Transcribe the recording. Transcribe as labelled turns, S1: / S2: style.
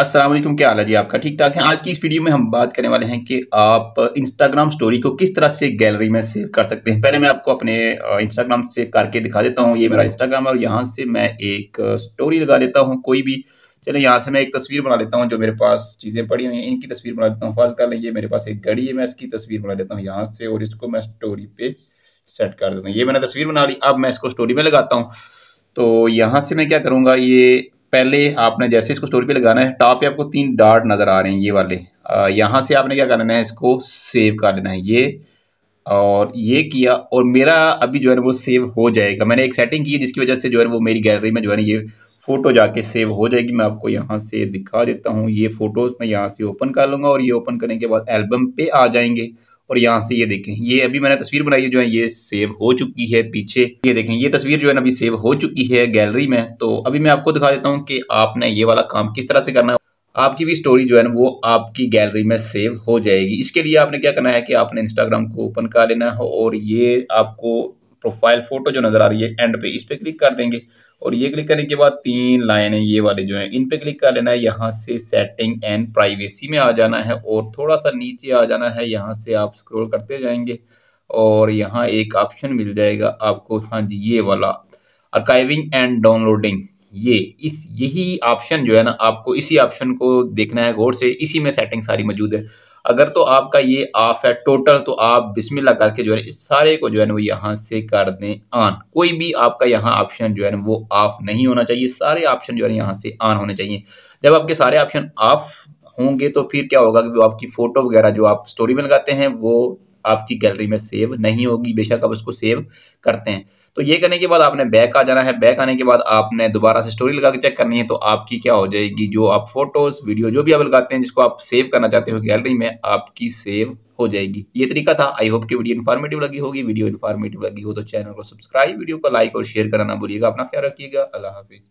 S1: असलम क्या हाल है जी आपका ठीक ठाक है आज की इस वीडियो में हम बात करने वाले हैं कि आप इंस्टाग्राम स्टोरी को किस तरह से गैलरी में सेव कर सकते हैं पहले मैं आपको अपने इंस्टाग्राम से करके दिखा देता हूँ ये मेरा इंस्टाग्राम है और यहाँ से मैं एक स्टोरी लगा लेता हूँ कोई भी चले यहाँ से मैं एक तस्वीर बना लेता हूँ जो मेरे पास चीज़ें पड़ी हुई हैं इनकी तस्वीर बना लेता हूँ फर्ज कर लें ये मेरे पास एक घड़ी है मैं इसकी तस्वीर बना लेता हूँ यहाँ से और इसको मैं स्टोरी पर सेट कर देता हूँ ये मैंने तस्वीर बना ली अब मैं इसको स्टोरी में लगाता हूँ तो यहाँ से मैं क्या करूँगा ये पहले आपने जैसे इसको स्टोरी पे लगाना है टॉप पे आपको तीन डार्ट नज़र आ रहे हैं ये वाले यहाँ से आपने क्या कर लेना है इसको सेव कर लेना है ये और ये किया और मेरा अभी जो है वो सेव हो जाएगा मैंने एक सेटिंग की है जिसकी वजह से जो है वो मेरी गैलरी में जो है ना ये फ़ोटो जाके सेव हो जाएगी मैं आपको यहाँ से दिखा देता हूँ ये फ़ोटोज़ मैं यहाँ से ओपन कर लूँगा और ये ओपन करने के बाद एल्बम पे आ जाएंगे और यहाँ से ये देखें ये अभी मैंने तस्वीर बनाई है जो है ये सेव हो चुकी है पीछे ये देखें ये तस्वीर जो है ना अभी सेव हो चुकी है गैलरी में तो अभी मैं आपको दिखा देता हूँ कि आपने ये वाला काम किस तरह से करना है आपकी भी स्टोरी जो है ना वो आपकी गैलरी में सेव हो जाएगी इसके लिए आपने क्या करना है कि आपने इंस्टाग्राम को ओपन कर लेना है और ये आपको प्रोफाइल फोटो जो नज़र आ रही है एंड पे इस पे क्लिक कर देंगे और ये क्लिक करने के बाद तीन लाइन है ये वाले जो हैं इन पे क्लिक कर लेना है यहाँ से सेटिंग एंड प्राइवेसी में आ जाना है और थोड़ा सा नीचे आ जाना है यहाँ से आप स्क्रोल करते जाएंगे और यहाँ एक ऑप्शन मिल जाएगा आपको हाँ जी ये वाला अकाइविंग एंड डाउनलोडिंग ये इस यही ऑप्शन जो है ना आपको इसी ऑप्शन को देखना है गौर से इसी में सेटिंग सारी मौजूद है अगर तो आपका ये ऑफ है टोटल तो आप बिस्मिल्ला करके जो है इस सारे को जो है ना वो यहाँ से कर दें ऑन कोई भी आपका यहाँ ऑप्शन जो है ना वो ऑफ नहीं होना चाहिए सारे ऑप्शन जो है यहाँ से ऑन होने चाहिए जब आपके सारे ऑप्शन ऑफ होंगे तो फिर क्या होगा कि आपकी फ़ोटो वगैरह जो आप स्टोरी में लगाते हैं वो आपकी गैलरी में सेव नहीं होगी बेशक आप उसको सेव करते हैं तो ये करने के बाद आपने बैक आ जाना है बैक आने के बाद आपने दोबारा से स्टोरी लगा के चेक करनी है तो आपकी क्या हो जाएगी जो आप फोटोज़ वीडियो जो भी आप लगाते हैं जिसको आप सेव करना चाहते हो गैलरी में आपकी सेव हो जाएगी ये तरीका था आई होप की वीडियो इन्फॉर्मेटिव लगी होगी वीडियो इन्फॉर्मेटिव लगी हो तो चैनल को सब्सक्राइब वीडियो को लाइक और शेयर करना भूलिएगा अपना ख्याल रखिएगा अल्लाह हाफिज़